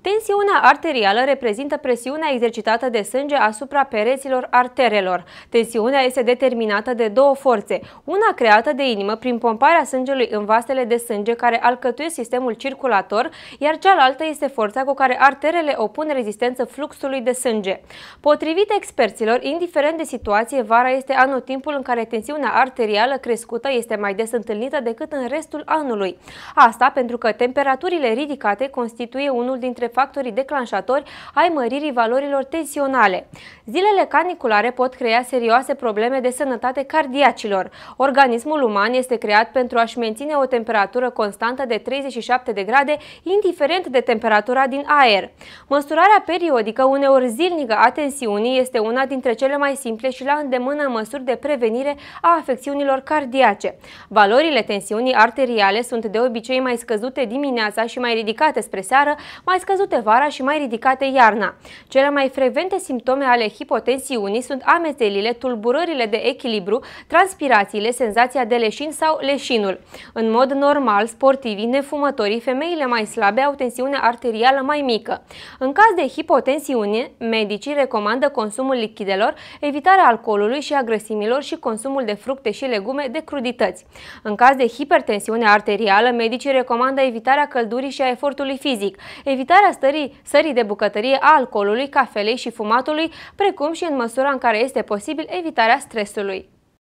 Tensiunea arterială reprezintă presiunea exercitată de sânge asupra pereților arterelor. Tensiunea este determinată de două forțe, una creată de inimă prin pomparea sângelui în vasele de sânge care alcătuiesc sistemul circulator, iar cealaltă este forța cu care arterele opun rezistență fluxului de sânge. Potrivit experților, indiferent de situație, vara este anul timpul în care tensiunea arterială crescută este mai des întâlnită decât în restul anului. Asta pentru că temperaturile ridicate constituie unul dintre dintre factorii declanșatori ai măririi valorilor tensionale. Zilele caniculare pot crea serioase probleme de sănătate cardiacilor. Organismul uman este creat pentru a-și menține o temperatură constantă de 37 de grade, indiferent de temperatura din aer. Măsurarea periodică, uneori zilnică, a tensiunii este una dintre cele mai simple și la îndemână măsuri de prevenire a afecțiunilor cardiace. Valorile tensiunii arteriale sunt de obicei mai scăzute dimineața și mai ridicate spre seară, mai mai scăzute vara și mai ridicate iarna. Cele mai frecvente simptome ale hipotensiunii sunt amețelile, tulburările de echilibru, transpirațiile, senzația de leșin sau leșinul. În mod normal, sportivii, nefumătorii, femeile mai slabe au tensiune arterială mai mică. În caz de hipotensiune, medicii recomandă consumul lichidelor, evitarea alcoolului și a grăsimilor și consumul de fructe și legume de crudități. În caz de hipertensiune arterială, medicii recomandă evitarea căldurii și a efortului fizic, evitarea limitarea stării, sării de bucătărie a alcoolului, cafelei și fumatului, precum și în măsura în care este posibil evitarea stresului.